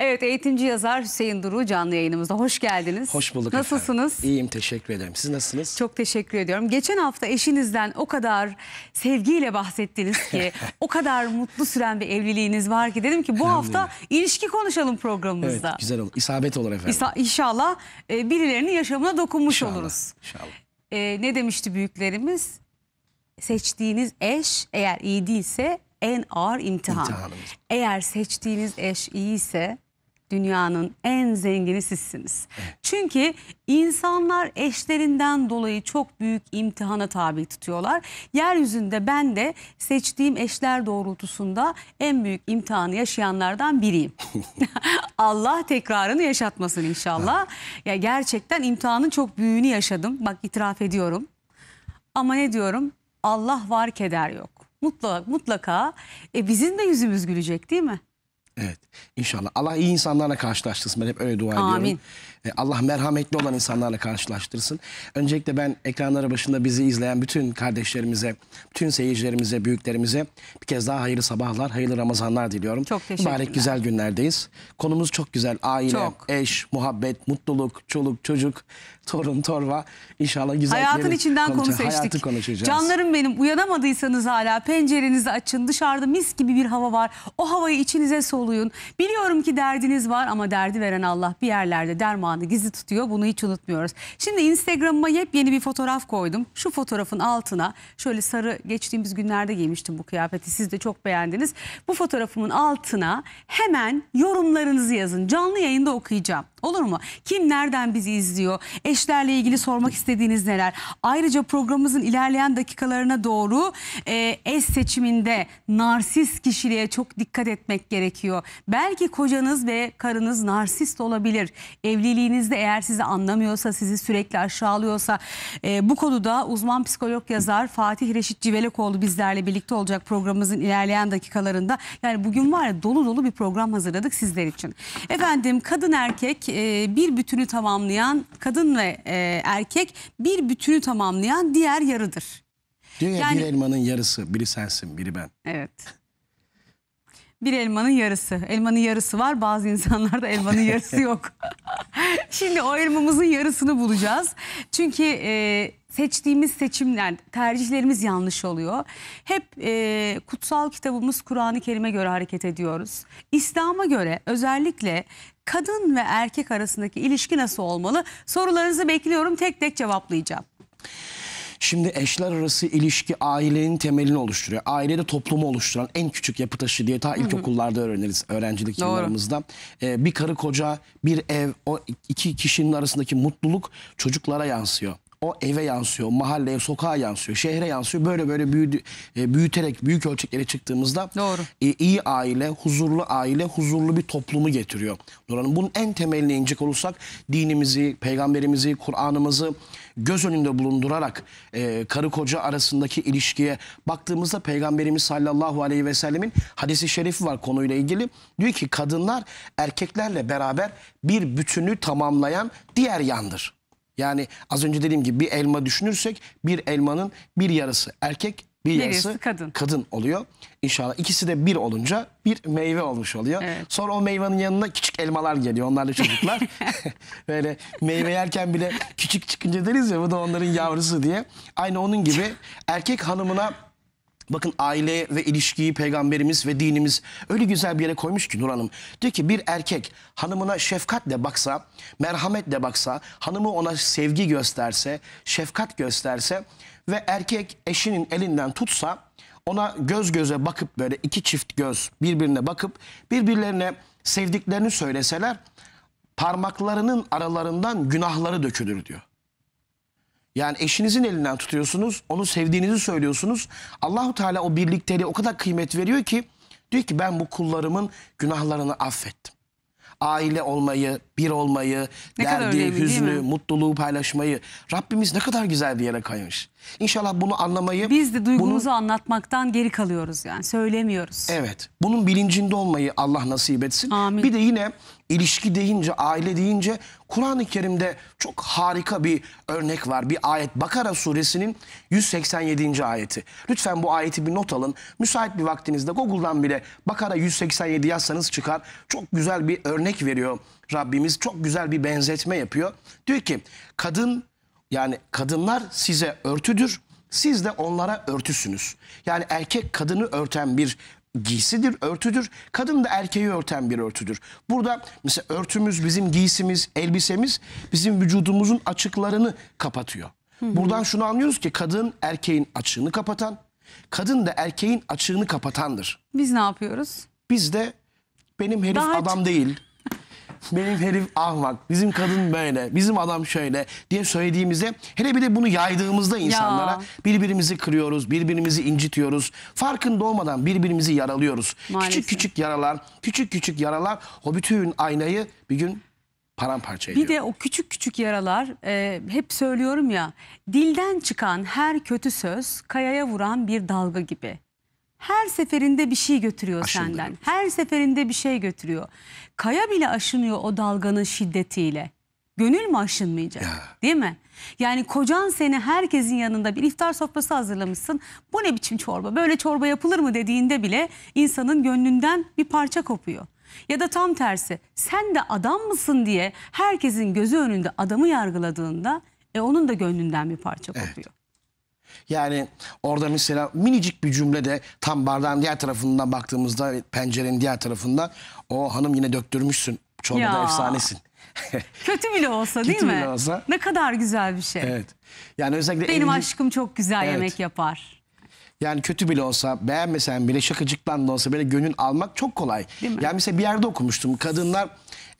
Evet eğitimci yazar Hüseyin Duru canlı yayınımızda. Hoş geldiniz. Hoş bulduk Nasılsınız? Efendim. İyiyim teşekkür ederim. Siz nasılsınız? Çok teşekkür ediyorum. Geçen hafta eşinizden o kadar sevgiyle bahsettiniz ki o kadar mutlu süren bir evliliğiniz var ki dedim ki bu hafta ilişki konuşalım programımızda. Evet güzel olur. İsabet olur efendim. İsa inşallah e, birilerinin yaşamına dokunmuş inşallah, oluruz. İnşallah. E, ne demişti büyüklerimiz? Seçtiğiniz eş eğer iyi değilse en ağır imtihan. İmtihanımız. Eğer seçtiğiniz eş iyiyse dünyanın en zengini sizsiniz. Çünkü insanlar eşlerinden dolayı çok büyük imtihana tabi tutuyorlar. Yeryüzünde ben de seçtiğim eşler doğrultusunda en büyük imtihanı yaşayanlardan biriyim. Allah tekrarını yaşatmasın inşallah. ya gerçekten imtihanın çok büyüğünü yaşadım. Bak itiraf ediyorum. Ama ne diyorum? Allah var keder yok. Mutlaka, mutlaka e, bizim de yüzümüz gülecek değil mi? Evet. İnşallah. Allah iyi insanlarla karşılaştırsın. Ben hep öyle dua Amin. ediyorum. E, Allah merhametli olan insanlarla karşılaştırsın. Öncelikle ben ekranları başında bizi izleyen bütün kardeşlerimize, bütün seyircilerimize, büyüklerimize bir kez daha hayırlı sabahlar, hayırlı Ramazanlar diliyorum. Çok teşekkürler. Mübarek güzel günlerdeyiz. Konumuz çok güzel. Aile, çok. eş, muhabbet, mutluluk, çoluk, çocuk, torun, torva. İnşallah güzel Hayatın içinden konu seçtik. Hayatı konuşacağız. Canlarım benim uyanamadıysanız hala pencerenizi açın. Dışarıda mis gibi bir hava var. O havayı içinize soluyun. Biliyorum ki derdiniz var ama derdi veren Allah bir yerlerde derman zamanı gizli tutuyor. Bunu hiç unutmuyoruz. Şimdi Instagram'ıma yepyeni bir fotoğraf koydum. Şu fotoğrafın altına şöyle sarı geçtiğimiz günlerde giymiştim bu kıyafeti. Siz de çok beğendiniz. Bu fotoğrafımın altına hemen yorumlarınızı yazın. Canlı yayında okuyacağım. Olur mu? Kim nereden bizi izliyor? Eşlerle ilgili sormak istediğiniz neler? Ayrıca programımızın ilerleyen dakikalarına doğru e, eş seçiminde narsist kişiliğe çok dikkat etmek gerekiyor. Belki kocanız ve karınız narsist olabilir. Evliliği kişiliğinizde eğer sizi anlamıyorsa, sizi sürekli aşağılıyorsa e, bu konuda uzman psikolog yazar Fatih Reşit Civelekoğlu bizlerle birlikte olacak programımızın ilerleyen dakikalarında. Yani bugün var ya dolu dolu bir program hazırladık sizler için. Efendim kadın erkek e, bir bütünü tamamlayan kadın ve e, erkek bir bütünü tamamlayan diğer yarıdır. Diyor ya yani, bir elmanın yarısı biri sensin biri ben. Evet bir elmanın yarısı. Elmanın yarısı var bazı insanlarda elmanın yarısı yok. Şimdi o elmamızın yarısını bulacağız. Çünkü e, seçtiğimiz seçimler, tercihlerimiz yanlış oluyor. Hep e, kutsal kitabımız Kur'an-ı Kerim'e göre hareket ediyoruz. İslam'a göre özellikle kadın ve erkek arasındaki ilişki nasıl olmalı? Sorularınızı bekliyorum tek tek cevaplayacağım. Şimdi eşler arası ilişki ailenin temelini oluşturuyor. Ailede toplumu oluşturan en küçük yapı taşı diye ta ilkokullarda öğreniriz öğrencilik Doğru. yıllarımızda. Ee, bir karı koca, bir ev, o iki kişinin arasındaki mutluluk çocuklara yansıyor o eve yansıyor, mahalleye, sokağa yansıyor, şehre yansıyor. Böyle böyle büyüdü, e, büyüterek büyük ölçeklere çıktığımızda Doğru. E, iyi aile, huzurlu aile, huzurlu bir toplumu getiriyor. Nurhan'ın bunun en temeline inecek olursak dinimizi, peygamberimizi, Kur'an'ımızı göz önünde bulundurarak e, karı koca arasındaki ilişkiye baktığımızda peygamberimiz sallallahu aleyhi ve sellemin hadisi şerifi var konuyla ilgili. Diyor ki kadınlar erkeklerle beraber bir bütünü tamamlayan diğer yandır. Yani az önce dediğim gibi bir elma düşünürsek bir elmanın bir yarısı erkek bir, bir yarısı kadın. kadın oluyor. İnşallah ikisi de bir olunca bir meyve olmuş oluyor. Evet. Sonra o meyvenin yanına küçük elmalar geliyor. Onlar da çocuklar böyle meyve yerken bile küçük çıkınca deriz ya bu da onların yavrusu diye. Aynı onun gibi erkek hanımına Bakın aile ve ilişkiyi peygamberimiz ve dinimiz öyle güzel bir yere koymuş ki Nur Hanım. Diyor ki bir erkek hanımına şefkatle baksa, merhametle baksa, hanımı ona sevgi gösterse, şefkat gösterse ve erkek eşinin elinden tutsa ona göz göze bakıp böyle iki çift göz birbirine bakıp birbirlerine sevdiklerini söyleseler parmaklarının aralarından günahları dökülür diyor. Yani eşinizin elinden tutuyorsunuz, onu sevdiğinizi söylüyorsunuz. Allahu Teala o birlikteliğe o kadar kıymet veriyor ki diyor ki ben bu kullarımın günahlarını affettim. Aile olmayı, bir olmayı, ne derdi, önemli, hüznü, mutluluğu paylaşmayı. Rabbimiz ne kadar güzel bir yere kaymış. İnşallah bunu anlamayı... Biz de duygumuzu bunun, anlatmaktan geri kalıyoruz yani söylemiyoruz. Evet bunun bilincinde olmayı Allah nasip etsin. Amin. Bir de yine ilişki deyince aile deyince Kur'an-ı Kerim'de çok harika bir örnek var. Bir ayet Bakara suresinin 187. ayeti. Lütfen bu ayeti bir not alın. Müsait bir vaktinizde Google'dan bile Bakara 187 yazsanız çıkar. Çok güzel bir örnek veriyor Rabbimiz. Çok güzel bir benzetme yapıyor. Diyor ki kadın yani kadınlar size örtüdür, siz de onlara örtüsünüz. Yani erkek kadını örten bir giysidir, örtüdür. Kadın da erkeği örten bir örtüdür. Burada mesela örtümüz, bizim giysimiz, elbisemiz bizim vücudumuzun açıklarını kapatıyor. Buradan şunu anlıyoruz ki kadın erkeğin açığını kapatan, kadın da erkeğin açığını kapatandır. Biz ne yapıyoruz? Biz de benim herif Daha adam değil, benim herif ahmak, bizim kadın böyle, bizim adam şöyle diye söylediğimizde hele bir de bunu yaydığımızda insanlara Ya. birbirimizi kırıyoruz, birbirimizi incitiyoruz. Farkında olmadan birbirimizi yaralıyoruz. Maalesef. Küçük küçük yaralar, küçük küçük yaralar o bütün aynayı bir gün paramparça ediyor. Bir de o küçük küçük yaralar e, hep söylüyorum ya dilden çıkan her kötü söz kayaya vuran bir dalga gibi. Her seferinde bir şey götürüyor Aşındırıyor. senden. Her seferinde bir şey götürüyor kaya bile aşınıyor o dalganın şiddetiyle. Gönül mü aşınmayacak? Ya. Değil mi? Yani kocan seni herkesin yanında bir iftar sofrası hazırlamışsın. Bu ne biçim çorba? Böyle çorba yapılır mı dediğinde bile insanın gönlünden bir parça kopuyor. Ya da tam tersi sen de adam mısın diye herkesin gözü önünde adamı yargıladığında e, onun da gönlünden bir parça kopuyor. Evet. Yani orada mesela minicik bir cümle de tam bardağın diğer tarafından baktığımızda pencerenin diğer tarafından o hanım yine döktürmüşsün. Çorbada da efsanesin. Kötü bile olsa değil Kötü mi? bile olsa. Ne kadar güzel bir şey. Evet. Yani özellikle Benim evlilik- aşkım çok güzel Evet. yemek yapar. Yani kötü bile olsa, beğenmesen bile, şakacıktan da olsa böyle gönül almak çok kolay. Değil mi? Yani mesela bir yerde okumuştum. Kadınlar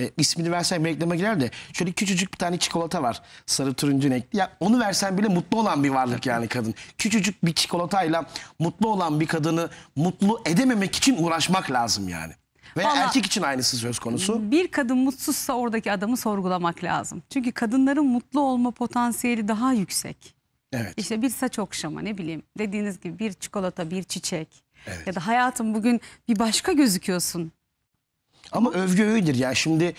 e, ismini versen reklama girer de şöyle küçücük bir tane çikolata var. Sarı turuncu renkli. Ya onu versen bile mutlu olan bir varlık yani kadın. Küçücük bir çikolatayla mutlu olan bir kadını mutlu edememek için uğraşmak lazım yani. Ve Vallahi, erkek için aynısı söz konusu. Bir kadın mutsuzsa oradaki adamı sorgulamak lazım. Çünkü kadınların mutlu olma potansiyeli daha yüksek. Evet. İşte bir saç okşama ne bileyim dediğiniz gibi bir çikolata bir çiçek evet. ya da hayatım bugün bir başka gözüküyorsun ama övgü övgüdür ya. Şimdi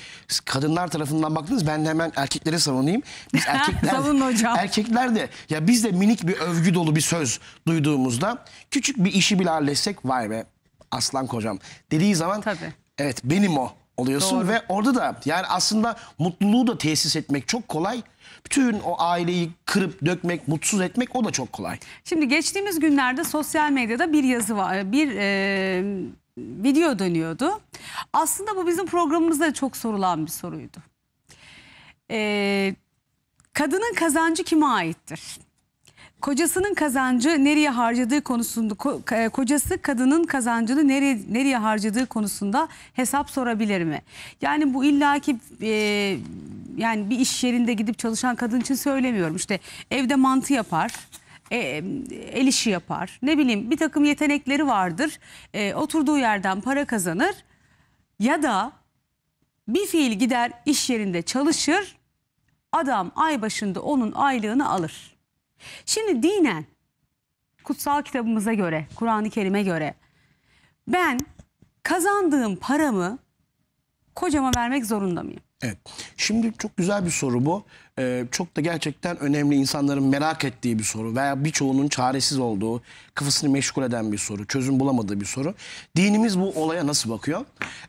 kadınlar tarafından baktınız ben de hemen erkeklere savunayım. Biz erkekler, Savun hocam. erkekler de ya biz de minik bir övgü dolu bir söz duyduğumuzda küçük bir işi bile halletsek vay be aslan kocam dediği zaman Tabii. evet benim o oluyorsun Doğru. ve orada da yani aslında mutluluğu da tesis etmek çok kolay. Bütün o aileyi kırıp dökmek, mutsuz etmek o da çok kolay. Şimdi geçtiğimiz günlerde sosyal medyada bir yazı var. Bir e, video dönüyordu. Aslında bu bizim programımızda çok sorulan bir soruydu. Ee, kadının kazancı kime aittir? Kocasının kazancı nereye harcadığı konusunda e, kocası kadının kazancını nereye nereye harcadığı konusunda hesap sorabilir mi? Yani bu illaki e, yani bir iş yerinde gidip çalışan kadın için söylemiyorum. İşte evde mantı yapar e, el işi yapar. Ne bileyim bir takım yetenekleri vardır. E, oturduğu yerden para kazanır. Ya da bir fiil gider iş yerinde çalışır. Adam ay başında onun aylığını alır. Şimdi dinen kutsal kitabımıza göre, Kur'an-ı Kerim'e göre ben kazandığım paramı kocama vermek zorunda mıyım? Evet. Şimdi çok güzel bir soru bu. Ee, çok da gerçekten önemli insanların merak ettiği bir soru veya birçoğunun çaresiz olduğu, kafasını meşgul eden bir soru, çözüm bulamadığı bir soru. Dinimiz bu olaya nasıl bakıyor?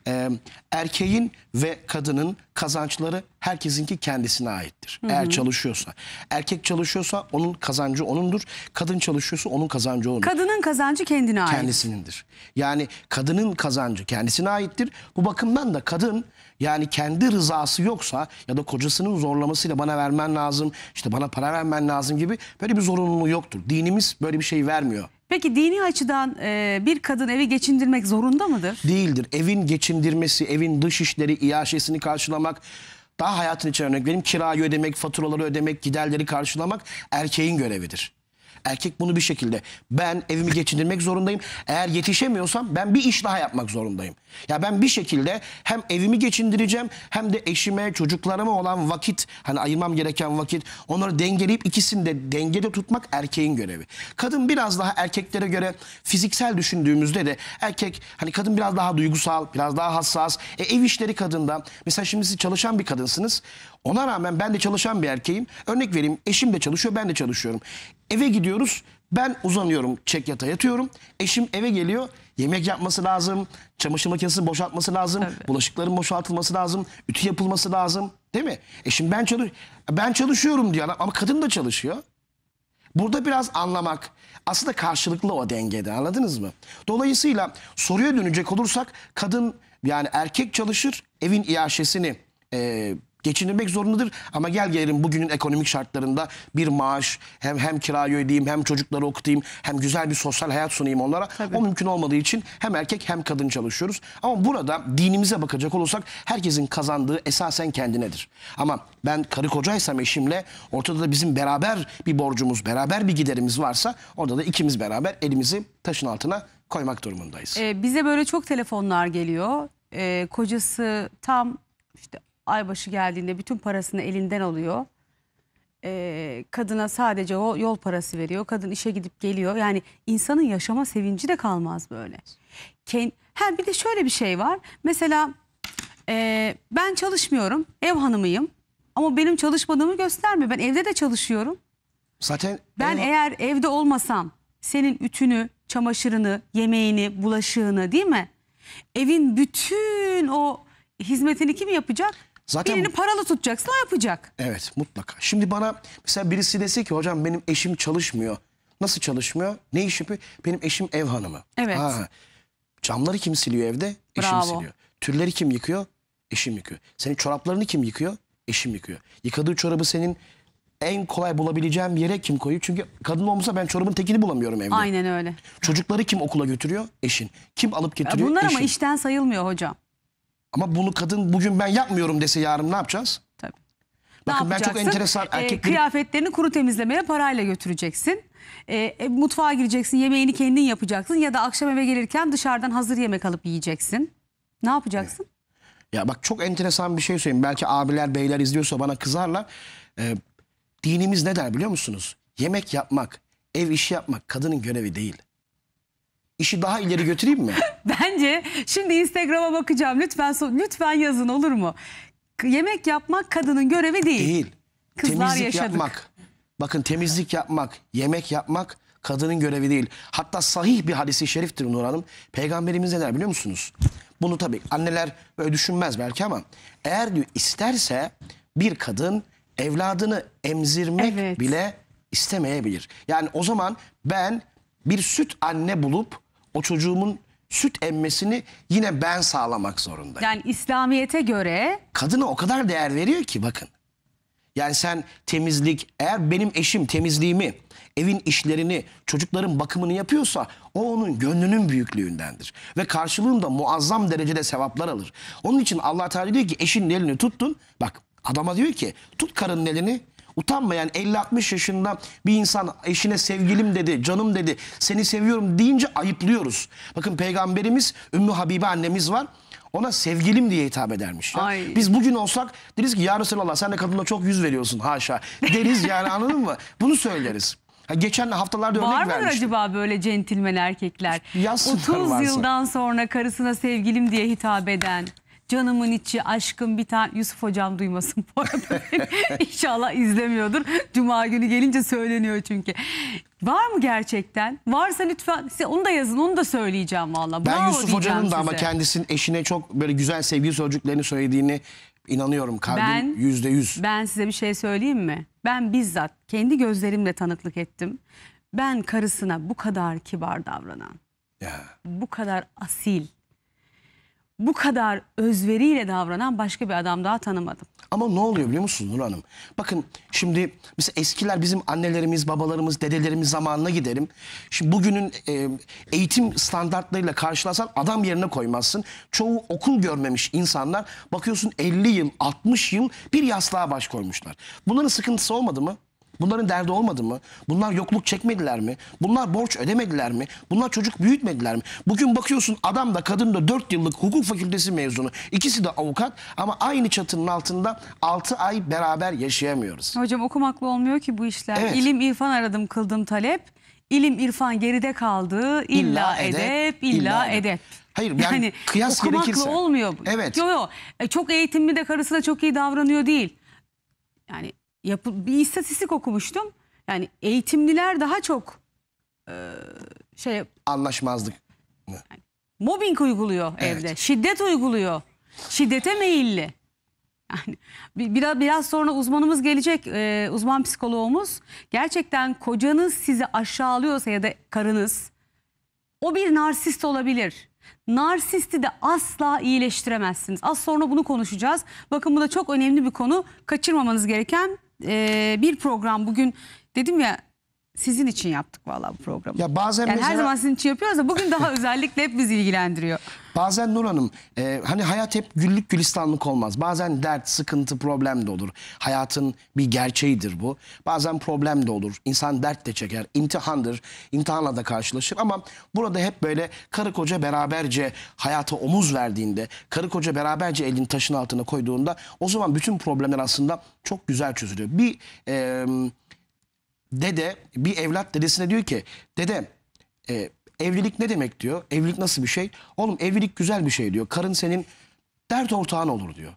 Ee, erkeğin ve kadının kazançları herkesinki kendisine aittir. Hı -hı. Eğer çalışıyorsa. Erkek çalışıyorsa onun kazancı onundur. Kadın çalışıyorsa onun kazancı onundur. Kadının kazancı kendine ait. Kendisinindir. Yani kadının kazancı kendisine aittir. Bu bakımdan da kadın yani kendi rızası yoksa ya da kocasının zorlamasıyla bana vermen lazım, işte bana para vermen lazım gibi böyle bir zorunluluğu yoktur. Dinimiz böyle bir şey vermiyor. Peki dini açıdan e, bir kadın evi geçindirmek zorunda mıdır? Değildir. Evin geçindirmesi, evin dış işleri, iaşesini karşılamak, daha hayatın içine örnek vereyim kirayı ödemek, faturaları ödemek, giderleri karşılamak erkeğin görevidir. Erkek bunu bir şekilde ben evimi geçindirmek zorundayım. Eğer yetişemiyorsam ben bir iş daha yapmak zorundayım. Ya ben bir şekilde hem evimi geçindireceğim hem de eşime, çocuklarıma olan vakit hani ayırmam gereken vakit onları dengeleyip ikisini de dengede tutmak erkeğin görevi. Kadın biraz daha erkeklere göre fiziksel düşündüğümüzde de erkek hani kadın biraz daha duygusal, biraz daha hassas. E, ev işleri kadında mesela şimdi siz çalışan bir kadınsınız. Ona rağmen ben de çalışan bir erkeğim. Örnek vereyim eşim de çalışıyor ben de çalışıyorum. Eve gidiyoruz ben uzanıyorum çek yata yatıyorum. Eşim eve geliyor yemek yapması lazım. Çamaşır makinesini boşaltması lazım. Tabii. Bulaşıkların boşaltılması lazım. Ütü yapılması lazım. Değil mi? Eşim ben, çalış ben çalışıyorum diyor ama kadın da çalışıyor. Burada biraz anlamak aslında karşılıklı o dengede anladınız mı? Dolayısıyla soruya dönecek olursak kadın yani erkek çalışır evin iaşesini e, geçinmek zorundadır. Ama gel gelelim bugünün ekonomik şartlarında bir maaş hem hem kirayı ödeyeyim hem çocukları okutayım hem güzel bir sosyal hayat sunayım onlara. Tabii. O mümkün olmadığı için hem erkek hem kadın çalışıyoruz. Ama burada dinimize bakacak olursak herkesin kazandığı esasen kendinedir. Ama ben karı kocaysam eşimle ortada da bizim beraber bir borcumuz, beraber bir giderimiz varsa orada da ikimiz beraber elimizi taşın altına koymak durumundayız. Ee, bize böyle çok telefonlar geliyor. Ee, kocası tam işte aybaşı geldiğinde bütün parasını elinden alıyor. Ee, kadına sadece o yol parası veriyor. Kadın işe gidip geliyor. Yani insanın yaşama sevinci de kalmaz böyle. Ken ha bir de şöyle bir şey var. Mesela e, ben çalışmıyorum. Ev hanımıyım. Ama benim çalışmadığımı göstermiyor. Ben evde de çalışıyorum. Zaten ben ev... eğer evde olmasam senin ütünü, çamaşırını, yemeğini, bulaşığını değil mi? Evin bütün o hizmetini kim yapacak? Zaten Birini paralı tutacaksın o yapacak. Evet mutlaka. Şimdi bana mesela birisi dese ki hocam benim eşim çalışmıyor. Nasıl çalışmıyor? Ne iş yapıyor? Benim eşim ev hanımı. Evet. Ha. Camları kim siliyor evde? Eşim Bravo. siliyor. Türleri kim yıkıyor? Eşim yıkıyor. Senin çoraplarını kim yıkıyor? Eşim yıkıyor. Yıkadığı çorabı senin en kolay bulabileceğim yere kim koyuyor? Çünkü kadın olmasa ben çorabın tekini bulamıyorum evde. Aynen öyle. Çocukları kim okula götürüyor? Eşin. Kim alıp getiriyor? Bunlar Eşin. ama işten sayılmıyor hocam. Ama bunu kadın bugün ben yapmıyorum dese yarın ne yapacağız? Tabii. Ne ben çok yapacaksın? enteresan Ee, kıyafetlerini kuru temizlemeye parayla götüreceksin. Ee, e, mutfağa gireceksin, yemeğini kendin yapacaksın ya da akşam eve gelirken dışarıdan hazır yemek alıp yiyeceksin. Ne yapacaksın? Ya bak çok enteresan bir şey söyleyeyim. Belki abiler beyler izliyorsa bana kızarlar. Ee, dinimiz ne der biliyor musunuz? Yemek yapmak, ev işi yapmak kadının görevi değil. İşi daha ileri götüreyim mi? Bence şimdi Instagram'a bakacağım. Lütfen lütfen yazın olur mu? Yemek yapmak kadının görevi değil. Değil. Kızlar temizlik yaşadık. yapmak. Bakın temizlik yapmak, yemek yapmak kadının görevi değil. Hatta sahih bir hadisi şeriftir Nur Hanım. Peygamberimiz ne der biliyor musunuz? Bunu tabii anneler böyle düşünmez belki ama eğer diyor isterse bir kadın evladını emzirmek evet. bile istemeyebilir. Yani o zaman ben bir süt anne bulup o çocuğumun süt emmesini yine ben sağlamak zorundayım. Yani İslamiyet'e göre... Kadına o kadar değer veriyor ki bakın. Yani sen temizlik, eğer benim eşim temizliğimi, evin işlerini, çocukların bakımını yapıyorsa o onun gönlünün büyüklüğündendir. Ve karşılığında muazzam derecede sevaplar alır. Onun için Allah Teala diyor ki eşinin elini tuttun. Bak adama diyor ki tut karının elini utanma yani 50-60 yaşında bir insan eşine sevgilim dedi, canım dedi, seni seviyorum deyince ayıplıyoruz. Bakın peygamberimiz Ümmü Habibe annemiz var. Ona sevgilim diye hitap edermiş. Biz bugün olsak deriz ki ya Resulallah sen de kadına çok yüz veriyorsun haşa. Deriz yani anladın mı? Bunu söyleriz. Ha, geçen haftalarda örnek vermiştim. Var mı vermiştim. acaba böyle centilmen erkekler? Yazsınlar 30 varsa. yıldan sonra karısına sevgilim diye hitap eden. Canımın içi, aşkım bir tane Yusuf hocam duymasın bu arada. İnşallah izlemiyordur. Cuma günü gelince söyleniyor çünkü. Var mı gerçekten? Varsa lütfen size onu da yazın onu da söyleyeceğim valla. Ben Bravo Yusuf Hoca'nın da ama kendisinin eşine çok böyle güzel sevgi sözcüklerini söylediğini inanıyorum. Kalbim yüzde yüz. Ben size bir şey söyleyeyim mi? Ben bizzat kendi gözlerimle tanıklık ettim. Ben karısına bu kadar kibar davranan, Ya. bu kadar asil, bu kadar özveriyle davranan başka bir adam daha tanımadım. Ama ne oluyor biliyor musunuz Nur Hanım? Bakın şimdi mesela eskiler bizim annelerimiz, babalarımız, dedelerimiz zamanına giderim. Şimdi bugünün e, eğitim standartlarıyla karşılasan adam yerine koymazsın. Çoğu okul görmemiş insanlar bakıyorsun 50 yıl, 60 yıl bir yaslığa baş koymuşlar. Bunların sıkıntısı olmadı mı? Bunların derdi olmadı mı? Bunlar yokluk çekmediler mi? Bunlar borç ödemediler mi? Bunlar çocuk büyütmediler mi? Bugün bakıyorsun adam da kadın da 4 yıllık hukuk fakültesi mezunu. İkisi de avukat ama aynı çatının altında 6 ay beraber yaşayamıyoruz. Hocam okumakla olmuyor ki bu işler. Evet. İlim irfan aradım kıldım talep. İlim irfan geride kaldı. İlla, illa edep, illa, illa edep. edep. Hayır yani, yani kıyas okumakla gerekirse. olmuyor. Evet. Yok yok. E, çok eğitimli de karısı da çok iyi davranıyor değil. Yani yapı, bir istatistik okumuştum. Yani eğitimliler daha çok e, şey Anlaşmazlık. mobbing uyguluyor Evet. evde. Şiddet uyguluyor. Şiddete meyilli. Yani bi- biraz biraz sonra uzmanımız gelecek, e, uzman psikoloğumuz. Gerçekten kocanız sizi aşağılıyorsa ya da karınız o bir narsist olabilir. Narsisti de asla iyileştiremezsiniz. Az sonra bunu konuşacağız. Bakın bu da çok önemli bir konu. Kaçırmamanız gereken e, bir program bugün dedim ya sizin için yaptık valla bu programı. Ya bazen yani mesela... her zaman sizin için yapıyoruz da bugün daha özellikle hep bizi ilgilendiriyor. Bazen Nur Hanım e, hani hayat hep güllük gülistanlık olmaz. Bazen dert, sıkıntı, problem de olur. Hayatın bir gerçeğidir bu. Bazen problem de olur. İnsan dert de çeker. İmtihandır. İmtihanla da karşılaşır ama burada hep böyle karı koca beraberce hayata omuz verdiğinde, karı koca beraberce elini taşın altına koyduğunda o zaman bütün problemler aslında çok güzel çözülüyor. Bir e, dede bir evlat dedesine diyor ki dede e, evlilik ne demek diyor. Evlilik nasıl bir şey? Oğlum evlilik güzel bir şey diyor. Karın senin dert ortağın olur diyor.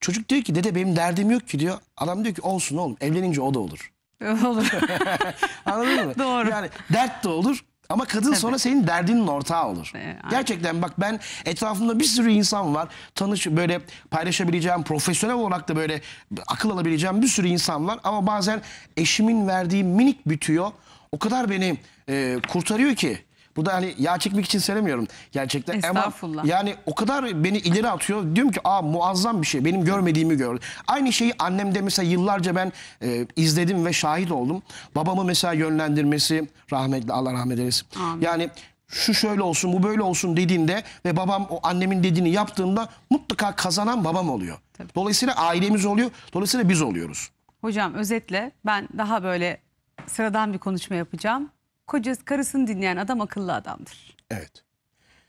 Çocuk diyor ki dede benim derdim yok ki diyor. Adam diyor ki olsun oğlum evlenince o da olur. Olur. Anladın mı? Doğru. Yani dert de olur, ama kadın Tabii. sonra senin derdinin ortağı olur. Ee, Gerçekten bak ben etrafımda bir sürü insan var. Tanış böyle paylaşabileceğim, profesyonel olarak da böyle akıl alabileceğim bir sürü insan var. Ama bazen eşimin verdiği minik bir tüyo o kadar beni e, kurtarıyor ki. Bu da hani yağ çekmek için söylemiyorum. Gerçekten Estağfurullah. Ama yani o kadar beni ileri atıyor. Diyorum ki aa muazzam bir şey. Benim görmediğimi gördü. Aynı şeyi annemde mesela yıllarca ben e, izledim ve şahit oldum. Babamı mesela yönlendirmesi rahmetli Allah rahmet eylesin. Amin. Yani şu şöyle olsun bu böyle olsun dediğinde ve babam o annemin dediğini yaptığında mutlaka kazanan babam oluyor. Tabii. Dolayısıyla ailemiz oluyor. Dolayısıyla biz oluyoruz. Hocam özetle ben daha böyle sıradan bir konuşma yapacağım kocası karısını dinleyen adam akıllı adamdır. Evet.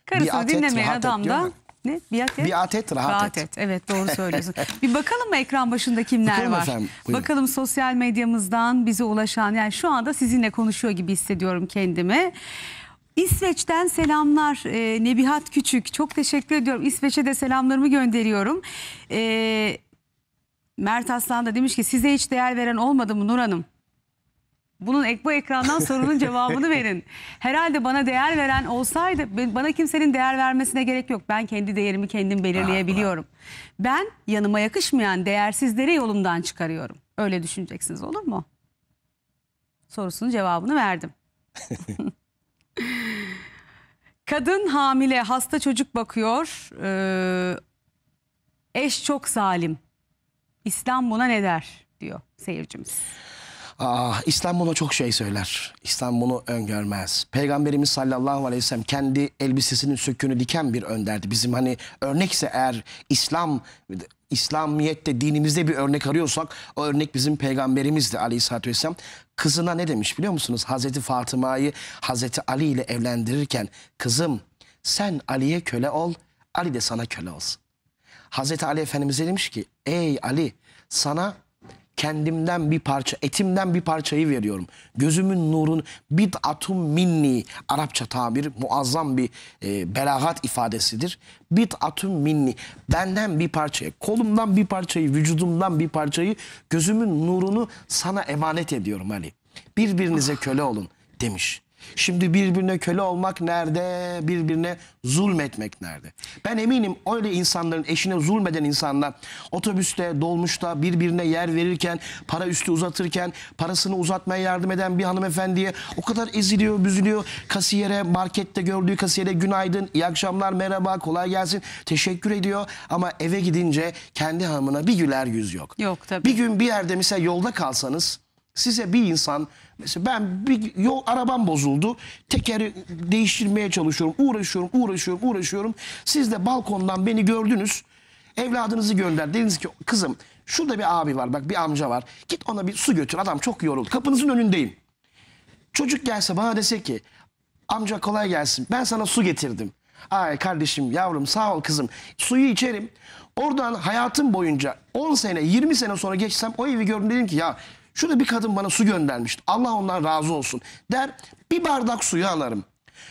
Karısını Biat dinlemeyen et adam diyor da ne? Biat et. Biat et, rahat, Rahat et. et. Evet doğru söylüyorsun. bir bakalım mı ekran başında kimler Bakalım var? efendim, bakalım sosyal medyamızdan bize ulaşan yani şu anda sizinle konuşuyor gibi hissediyorum kendimi. İsveç'ten selamlar ee, Nebihat Küçük. Çok teşekkür ediyorum. İsveç'e de selamlarımı gönderiyorum. Ee, Mert Aslan da demiş ki size hiç değer veren olmadı mı Nur Hanım? Bunun ek bu ekrandan sorunun cevabını verin. Herhalde bana değer veren olsaydı bana kimsenin değer vermesine gerek yok. Ben kendi değerimi kendim belirleyebiliyorum. Ben yanıma yakışmayan değersizleri yolumdan çıkarıyorum. Öyle düşüneceksiniz olur mu? Sorusunun cevabını verdim. Kadın hamile hasta çocuk bakıyor. Ee, eş çok zalim. İslam buna ne der diyor seyircimiz. Ah, İslam bunu çok şey söyler. İslam bunu öngörmez. Peygamberimiz sallallahu aleyhi ve sellem kendi elbisesinin sökünü diken bir önderdi. Bizim hani örnekse eğer İslam İslamiyet'te dinimizde bir örnek arıyorsak o örnek bizim peygamberimizdi aleyhissalatü vesselam. Kızına ne demiş biliyor musunuz? Hazreti Fatıma'yı Hazreti Ali ile evlendirirken kızım sen Ali'ye köle ol Ali de sana köle olsun. Hazreti Ali Efendimiz demiş ki ey Ali sana kendimden bir parça, etimden bir parçayı veriyorum. Gözümün nurun bit atum minni Arapça tabir muazzam bir e, belagat ifadesidir. bit atum minni benden bir parçayı, kolumdan bir parçayı, vücudumdan bir parçayı, gözümün nurunu sana emanet ediyorum Ali. Birbirinize köle olun demiş. Şimdi birbirine köle olmak nerede? Birbirine zulmetmek nerede? Ben eminim öyle insanların eşine zulmeden insanlar otobüste, dolmuşta birbirine yer verirken, para üstü uzatırken, parasını uzatmaya yardım eden bir hanımefendiye o kadar eziliyor, büzülüyor. Kasiyere, markette gördüğü kasiyere günaydın, iyi akşamlar, merhaba, kolay gelsin, teşekkür ediyor. Ama eve gidince kendi hanımına bir güler yüz yok. Yok tabii. Bir gün bir yerde mesela yolda kalsanız Size bir insan mesela ben bir yol arabam bozuldu. Tekeri değiştirmeye çalışıyorum. Uğraşıyorum, uğraşıyorum, uğraşıyorum. Siz de balkondan beni gördünüz. Evladınızı gönder. Dediniz ki kızım şurada bir abi var bak bir amca var. Git ona bir su götür adam çok yoruldu. Kapınızın önündeyim. Çocuk gelse bana dese ki amca kolay gelsin ben sana su getirdim. Ay kardeşim yavrum sağ ol kızım suyu içerim. Oradan hayatım boyunca 10 sene 20 sene sonra geçsem o evi gördüm dedim ki ya Şurada bir kadın bana su göndermişti. Allah ondan razı olsun. Der bir bardak suyu alırım.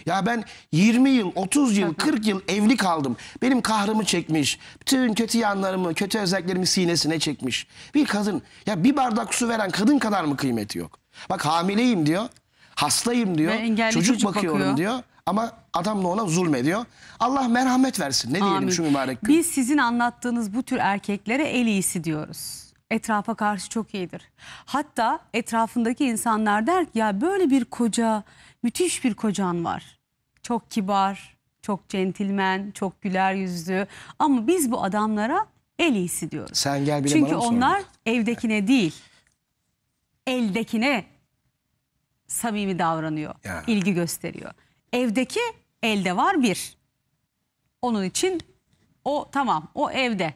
Ya ben 20 yıl, 30 yıl, 40 yıl evli kaldım. Benim kahrımı çekmiş. Bütün kötü yanlarımı, kötü özelliklerimi sinesine çekmiş. Bir kadın, ya bir bardak su veren kadın kadar mı kıymeti yok? Bak hamileyim diyor, hastayım diyor, çocuk, çocuk bakıyorum bakıyor. diyor. Ama adam da ona zulmediyor. Allah merhamet versin. Ne diyelim Amin. şu mübarek gün. Biz sizin anlattığınız bu tür erkeklere el iyisi diyoruz etrafa karşı çok iyidir. Hatta etrafındaki insanlar der ki ya böyle bir koca, müthiş bir kocan var. Çok kibar, çok centilmen, çok güler yüzlü ama biz bu adamlara el iyisi diyoruz. Sen gel bile Çünkü bana onlar sordun? evdekine değil, eldekine samimi davranıyor, ya. ilgi gösteriyor. Evdeki elde var bir. Onun için o tamam, o evde.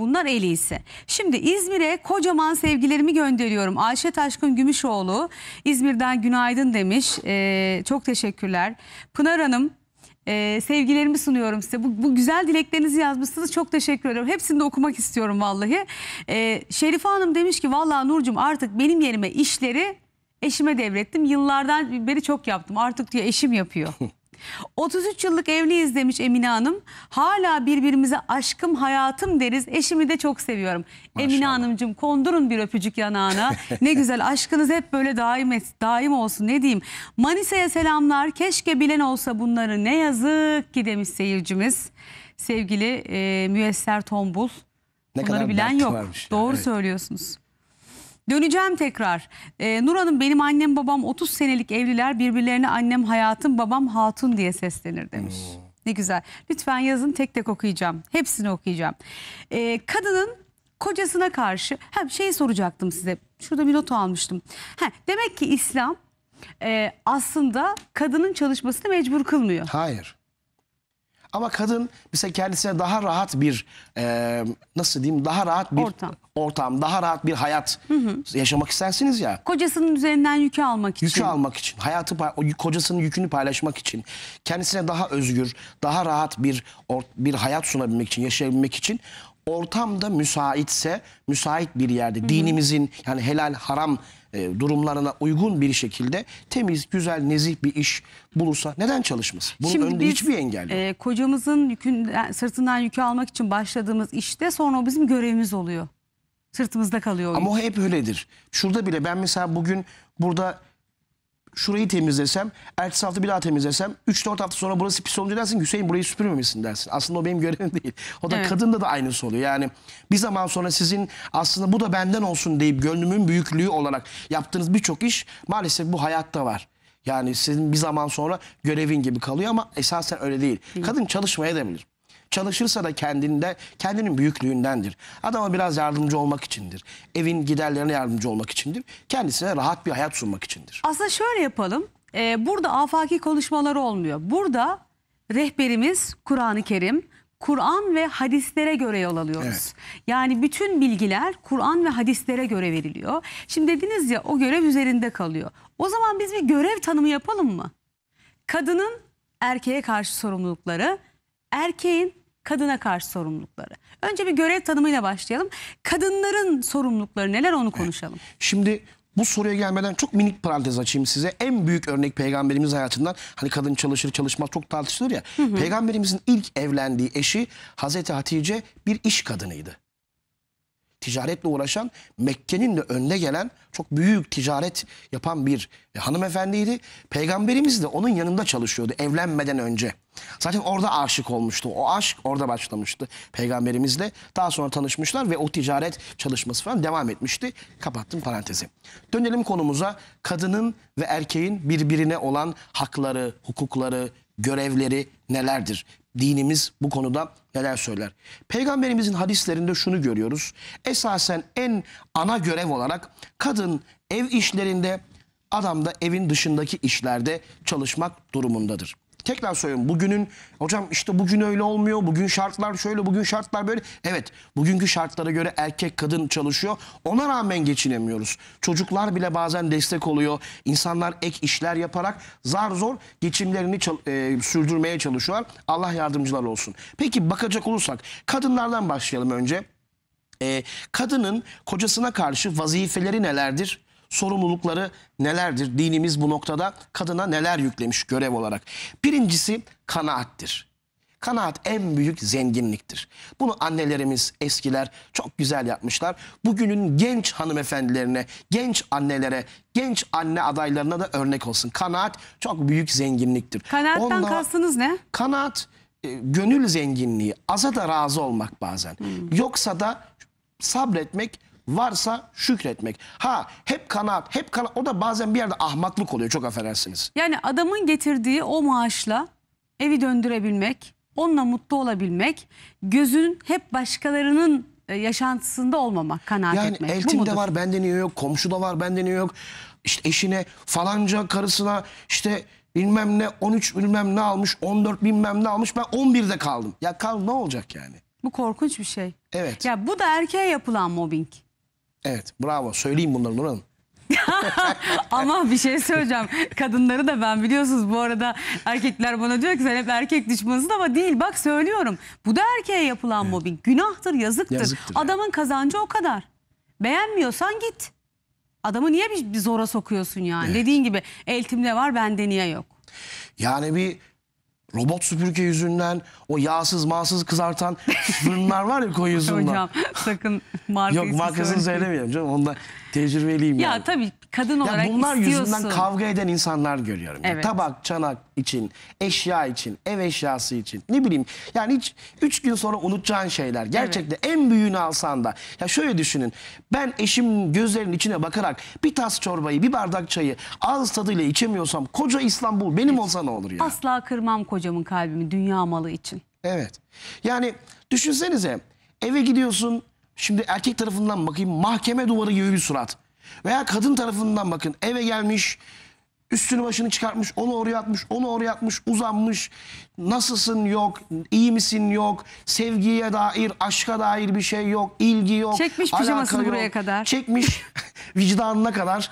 Bunlar en iyisi. Şimdi İzmir'e kocaman sevgilerimi gönderiyorum. Ayşe Taşkın Gümüşoğlu İzmir'den günaydın demiş. Ee, çok teşekkürler. Pınar Hanım ee, sevgilerimi sunuyorum size. Bu, bu güzel dileklerinizi yazmışsınız. Çok teşekkür ederim. Hepsini de okumak istiyorum vallahi. Ee, Şerife Hanım demiş ki vallahi Nurcum artık benim yerime işleri eşime devrettim. Yıllardan beri çok yaptım. Artık diyor eşim yapıyor. 33 yıllık evliyiz demiş Emine Hanım. Hala birbirimize aşkım hayatım deriz. Eşimi de çok seviyorum. Maşallah. Emine Hanımcığım kondurun bir öpücük yanağına. ne güzel aşkınız hep böyle daim, et, daim olsun ne diyeyim. Manisa'ya selamlar. Keşke bilen olsa bunları ne yazık ki demiş seyircimiz. Sevgili e, Müyesser Tombul. Ne Bunları bilen yok. Varmış Doğru evet. söylüyorsunuz. Döneceğim tekrar. Ee, Nur Hanım benim annem babam 30 senelik evliler birbirlerine annem hayatım babam hatun diye seslenir demiş. Hmm. Ne güzel. Lütfen yazın tek tek okuyacağım. Hepsini okuyacağım. Ee, kadının kocasına karşı ha, şey soracaktım size. Şurada bir not almıştım. Ha, demek ki İslam e, aslında kadının çalışmasını mecbur kılmıyor. Hayır. Ama kadın bize kendisine daha rahat bir e, nasıl diyeyim daha rahat bir ortam, ortam daha rahat bir hayat hı hı. yaşamak istersiniz ya. Kocasının üzerinden yükü almak için. Yükü almak için. Hayatı kocasının yükünü paylaşmak için. Kendisine daha özgür, daha rahat bir bir hayat sunabilmek için, yaşayabilmek için ortamda müsaitse müsait bir yerde Hı -hı. dinimizin yani helal haram e, durumlarına uygun bir şekilde temiz, güzel, nezih bir iş bulursa neden çalışmasın? Bunun Şimdi önünde biz, hiçbir engel yok. E, kocamızın yükünden, sırtından yükü almak için başladığımız işte sonra o bizim görevimiz oluyor. Sırtımızda kalıyor. O Ama o hep öyledir. Şurada bile ben mesela bugün burada şurayı temizlesem, ertesi hafta bir daha temizlesem, 3-4 hafta sonra burası pis olunca dersin Hüseyin burayı süpürmemişsin dersin. Aslında o benim görevim değil. O da evet. kadında da aynısı oluyor. Yani bir zaman sonra sizin aslında bu da benden olsun deyip gönlümün büyüklüğü olarak yaptığınız birçok iş maalesef bu hayatta var. Yani sizin bir zaman sonra görevin gibi kalıyor ama esasen öyle değil. değil. Kadın çalışmaya demilir. Çalışırsa da kendinde kendinin büyüklüğündendir. Adama biraz yardımcı olmak içindir. Evin giderlerine yardımcı olmak içindir. Kendisine rahat bir hayat sunmak içindir. Aslında şöyle yapalım. Ee, burada afaki konuşmalar olmuyor. Burada rehberimiz Kur'an-ı Kerim. Kur'an ve hadislere göre yol alıyoruz. Evet. Yani bütün bilgiler Kur'an ve hadislere göre veriliyor. Şimdi dediniz ya o görev üzerinde kalıyor. O zaman biz bir görev tanımı yapalım mı? Kadının erkeğe karşı sorumlulukları, erkeğin kadına karşı sorumlulukları. Önce bir görev tanımıyla başlayalım. Kadınların sorumlulukları neler onu konuşalım. Evet. Şimdi bu soruya gelmeden çok minik parantez açayım size. En büyük örnek peygamberimiz hayatından hani kadın çalışır çalışmaz çok tartışılır ya. Hı hı. Peygamberimizin ilk evlendiği eşi Hazreti Hatice bir iş kadınıydı ticaretle uğraşan Mekke'nin de önde gelen çok büyük ticaret yapan bir e, hanımefendiydi. Peygamberimiz de onun yanında çalışıyordu evlenmeden önce. Zaten orada aşık olmuştu. O aşk orada başlamıştı peygamberimizle. Daha sonra tanışmışlar ve o ticaret çalışması falan devam etmişti. Kapattım parantezi. Dönelim konumuza. Kadının ve erkeğin birbirine olan hakları, hukukları, görevleri nelerdir? dinimiz bu konuda neler söyler? Peygamberimizin hadislerinde şunu görüyoruz. Esasen en ana görev olarak kadın ev işlerinde, adam da evin dışındaki işlerde çalışmak durumundadır tekrar söylüyorum bugünün hocam işte bugün öyle olmuyor bugün şartlar şöyle bugün şartlar böyle evet bugünkü şartlara göre erkek kadın çalışıyor ona rağmen geçinemiyoruz çocuklar bile bazen destek oluyor insanlar ek işler yaparak zar zor geçimlerini e, sürdürmeye çalışıyorlar Allah yardımcılar olsun peki bakacak olursak kadınlardan başlayalım önce e, kadının kocasına karşı vazifeleri nelerdir sorumlulukları nelerdir? Dinimiz bu noktada kadına neler yüklemiş görev olarak? Birincisi kanaattir. Kanaat en büyük zenginliktir. Bunu annelerimiz eskiler çok güzel yapmışlar. Bugünün genç hanımefendilerine, genç annelere, genç anne adaylarına da örnek olsun. Kanaat çok büyük zenginliktir. Kanaattan Onda, kastınız ne? Kanaat e, gönül zenginliği, aza da razı olmak bazen. Hmm. Yoksa da sabretmek varsa şükretmek. Ha hep kanaat, hep kanaat. O da bazen bir yerde ahmaklık oluyor çok affedersiniz. Yani adamın getirdiği o maaşla evi döndürebilmek, onunla mutlu olabilmek, gözün hep başkalarının e, yaşantısında olmamak, kanaat yani etmek. Yani eltimde var bende niye yok, komşuda var bende niye yok. İşte eşine, falanca karısına işte bilmem ne 13 bilmem ne almış, 14 bilmem ne almış ben 11'de kaldım. Ya kal ne olacak yani? Bu korkunç bir şey. Evet. Ya bu da erkeğe yapılan mobbing. Evet bravo söyleyeyim bunları Nur Hanım. Ama bir şey söyleyeceğim. Kadınları da ben biliyorsunuz bu arada erkekler bana diyor ki sen hep erkek düşmanısın ama değil. Bak söylüyorum. Bu da erkeğe yapılan evet. mobbing. Günahtır, yazıktır. yazıktır Adamın yani. kazancı o kadar. Beğenmiyorsan git. Adamı niye bir zora sokuyorsun yani? Evet. Dediğin gibi e, eltimde var bende niye yok? Yani bir robot süpürge yüzünden o yağsız mağsız kızartan fırınlar var ya koyu yüzünden. Hocam sakın markayı Yok markasını söylemeyelim canım onda tecrübeliyim. Ya yani. tabii kadın olarak ya bunlar istiyorsun. Bunlar yüzünden kavga eden insanlar görüyorum. Evet. Yani tabak, çanak, için, eşya için, ev eşyası için ne bileyim yani hiç 3 gün sonra unutacağın şeyler. Gerçekten en büyüğünü alsan da ya şöyle düşünün ben eşim gözlerinin içine bakarak bir tas çorbayı bir bardak çayı ağız tadıyla içemiyorsam koca İstanbul benim olsa ne olur ya. Asla kırmam kocamın kalbimi dünya malı için. Evet yani düşünsenize eve gidiyorsun şimdi erkek tarafından bakayım mahkeme duvarı gibi bir surat. Veya kadın tarafından bakın eve gelmiş Üstünü başını çıkartmış, onu oraya atmış, onu oraya atmış, uzanmış. Nasılsın yok, iyi misin yok, sevgiye dair, aşka dair bir şey yok, ilgi yok. Çekmiş pijamasını yok. buraya kadar. Çekmiş vicdanına kadar.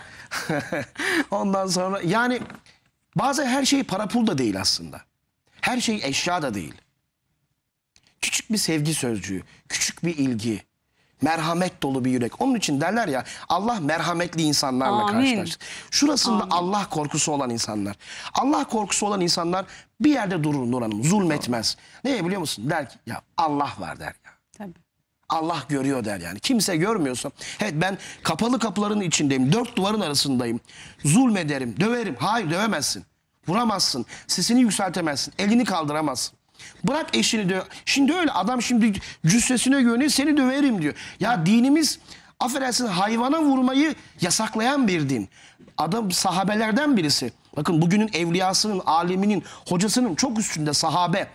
Ondan sonra yani bazen her şey para pul da değil aslında. Her şey eşya da değil. Küçük bir sevgi sözcüğü, küçük bir ilgi, Merhamet dolu bir yürek. Onun için derler ya Allah merhametli insanlarla Amin. Şurasında Amin. Allah korkusu olan insanlar. Allah korkusu olan insanlar bir yerde durur Nur Hanım. Zulmetmez. Neye biliyor musun? Der ki ya Allah var der ya. Tabii. Allah görüyor der yani. Kimse görmüyorsa. Evet ben kapalı kapıların içindeyim. Dört duvarın arasındayım. Zulmederim, döverim. Hayır dövemezsin. Vuramazsın. Sesini yükseltemezsin. Elini kaldıramazsın. Bırak eşini diyor. Şimdi öyle adam şimdi cüssesine güveniyor seni döverim diyor. Ya dinimiz affedersin hayvana vurmayı yasaklayan bir din. Adam sahabelerden birisi. Bakın bugünün evliyasının, aliminin, hocasının çok üstünde sahabe.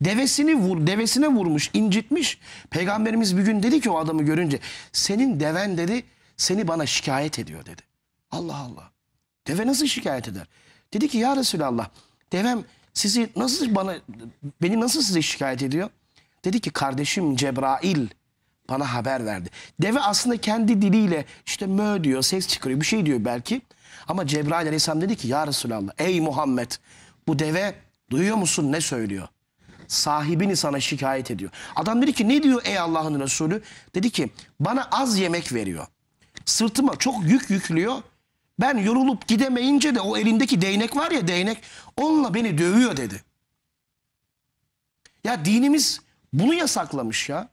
Devesini vur, devesine vurmuş, incitmiş. Peygamberimiz bir gün dedi ki o adamı görünce, senin deven dedi, seni bana şikayet ediyor dedi. Allah Allah. Deve nasıl şikayet eder? Dedi ki ya Resulallah, devem sizi nasıl bana beni nasıl size şikayet ediyor? Dedi ki kardeşim Cebrail bana haber verdi. Deve aslında kendi diliyle işte mö diyor, ses çıkarıyor, bir şey diyor belki. Ama Cebrail Aleyhisselam dedi ki ya Resulallah ey Muhammed bu deve duyuyor musun ne söylüyor? Sahibini sana şikayet ediyor. Adam dedi ki ne diyor ey Allah'ın Resulü? Dedi ki bana az yemek veriyor. Sırtıma çok yük yüklüyor ben yorulup gidemeyince de o elindeki değnek var ya değnek onunla beni dövüyor dedi. Ya dinimiz bunu yasaklamış ya.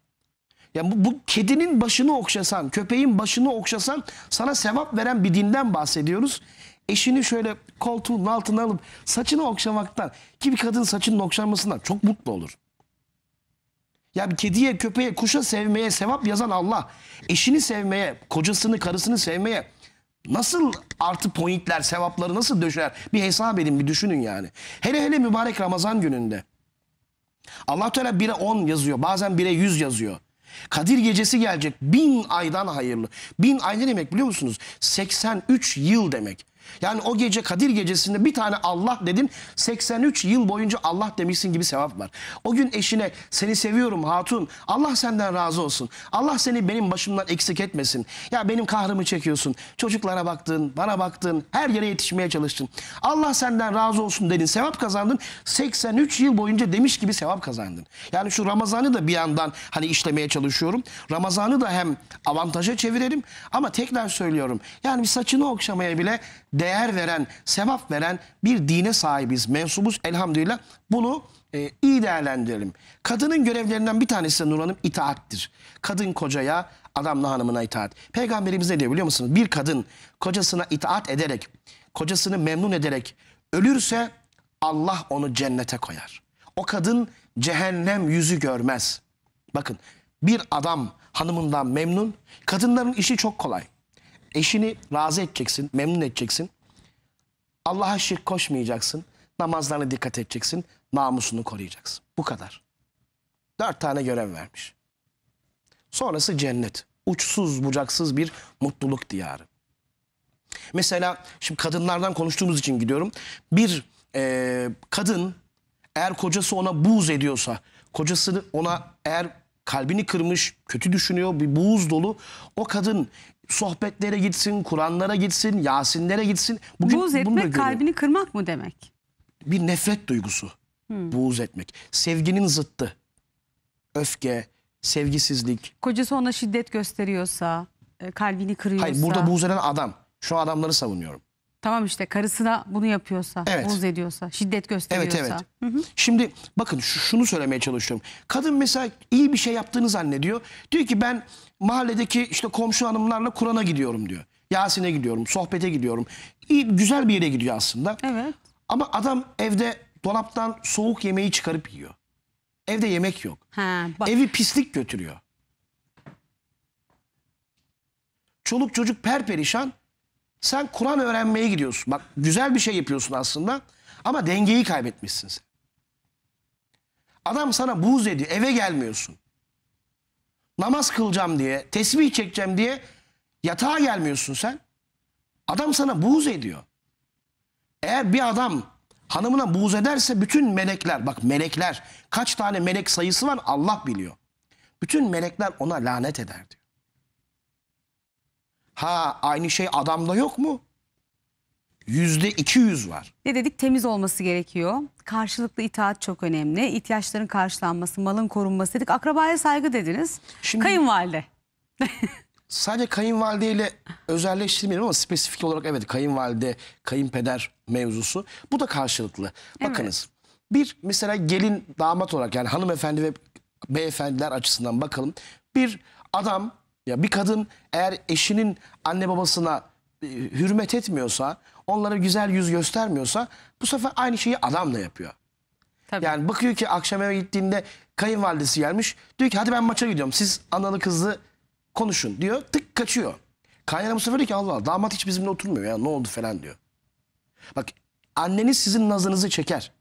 Ya bu, bu kedinin başını okşasan, köpeğin başını okşasan sana sevap veren bir dinden bahsediyoruz. Eşini şöyle koltuğun altına alıp saçını okşamaktan ki bir kadın saçının okşanmasından çok mutlu olur. Ya bir kediye, köpeğe, kuşa sevmeye sevap yazan Allah. Eşini sevmeye, kocasını, karısını sevmeye Nasıl artı pointler, sevapları nasıl döşer? Bir hesap edin, bir düşünün yani. Hele hele mübarek Ramazan gününde. allah Teala 1'e 10 yazıyor, bazen 1'e 100 yazıyor. Kadir gecesi gelecek. Bin aydan hayırlı. Bin ay ne demek biliyor musunuz? 83 yıl demek. Yani o gece Kadir gecesinde bir tane Allah dedin 83 yıl boyunca Allah demişsin gibi sevap var. O gün eşine seni seviyorum hatun Allah senden razı olsun. Allah seni benim başımdan eksik etmesin. Ya benim kahrımı çekiyorsun. Çocuklara baktın, bana baktın, her yere yetişmeye çalıştın. Allah senden razı olsun dedin sevap kazandın. 83 yıl boyunca demiş gibi sevap kazandın. Yani şu Ramazan'ı da bir yandan hani işlemeye çalışıyorum. Ramazan'ı da hem avantaja çevirelim ama tekrar söylüyorum. Yani bir saçını okşamaya bile değer veren, sevap veren bir dine sahibiz, mensubuz elhamdülillah. Bunu e, iyi değerlendirelim. Kadının görevlerinden bir tanesi de Nurhan'ım itaattir. Kadın kocaya, adamla hanımına itaat. Peygamberimiz ne diyor biliyor musunuz? Bir kadın kocasına itaat ederek, kocasını memnun ederek ölürse Allah onu cennete koyar. O kadın cehennem yüzü görmez. Bakın bir adam hanımından memnun, kadınların işi çok kolay. Eşini razı edeceksin, memnun edeceksin. Allah'a şirk koşmayacaksın. Namazlarına dikkat edeceksin. Namusunu koruyacaksın. Bu kadar. Dört tane görev vermiş. Sonrası cennet. Uçsuz bucaksız bir mutluluk diyarı. Mesela şimdi kadınlardan konuştuğumuz için gidiyorum. Bir e, kadın eğer kocası ona buğz ediyorsa, kocası ona eğer kalbini kırmış, kötü düşünüyor, bir buğz dolu. O kadın sohbetlere gitsin, Kur'anlara gitsin, Yasinlere gitsin. Bugün Buğz etmek bunu kalbini kırmak mı demek? Bir nefret duygusu. Hmm. Buğz etmek. Sevginin zıttı. Öfke, sevgisizlik. Kocası ona şiddet gösteriyorsa, e, kalbini kırıyorsa. Hayır burada buğz eden adam. Şu adamları savunuyorum. Tamam işte karısına bunu yapıyorsa, Evet. buz ediyorsa, şiddet Evet gösteriyorsa. evet. Şimdi bakın şunu söylemeye çalışıyorum. Kadın mesela iyi bir şey yaptığını zannediyor. Diyor ki ben mahalledeki işte komşu hanımlarla Kur'an'a gidiyorum diyor. Yasin'e gidiyorum, sohbete gidiyorum. İyi, güzel bir yere gidiyor aslında. Evet. Ama adam evde dolaptan soğuk yemeği çıkarıp yiyor. Evde yemek yok. Ha, Evi pislik götürüyor. Çoluk çocuk per perişan. Sen Kur'an öğrenmeye gidiyorsun. Bak güzel bir şey yapıyorsun aslında ama dengeyi kaybetmişsin sen. Adam sana buğz ediyor. Eve gelmiyorsun. Namaz kılacağım diye, tesbih çekeceğim diye yatağa gelmiyorsun sen. Adam sana buğz ediyor. Eğer bir adam hanımına buğz ederse bütün melekler, bak melekler, kaç tane melek sayısı var Allah biliyor. Bütün melekler ona lanet eder diyor. Ha aynı şey adamda yok mu? Yüzde iki yüz var. Ne dedik temiz olması gerekiyor. Karşılıklı itaat çok önemli. İhtiyaçların karşılanması, malın korunması dedik. Akrabaya saygı dediniz. Şimdi, Kayınvalide. sadece kayınvalideyle özelleştirmeyelim ama spesifik olarak evet kayınvalide, kayınpeder mevzusu. Bu da karşılıklı. Evet. Bakınız bir mesela gelin damat olarak yani hanımefendi ve beyefendiler açısından bakalım. Bir adam ya bir kadın eğer eşinin anne babasına e, hürmet etmiyorsa, onlara güzel yüz göstermiyorsa bu sefer aynı şeyi adam da yapıyor. Tabii. Yani bakıyor ki akşam eve gittiğinde kayınvalidesi gelmiş. Diyor ki hadi ben maça gidiyorum. Siz analı kızlı konuşun diyor. Tık kaçıyor. Kaynana bu sefer diyor ki Allah Allah damat hiç bizimle oturmuyor ya ne oldu falan diyor. Bak anneniz sizin nazınızı çeker.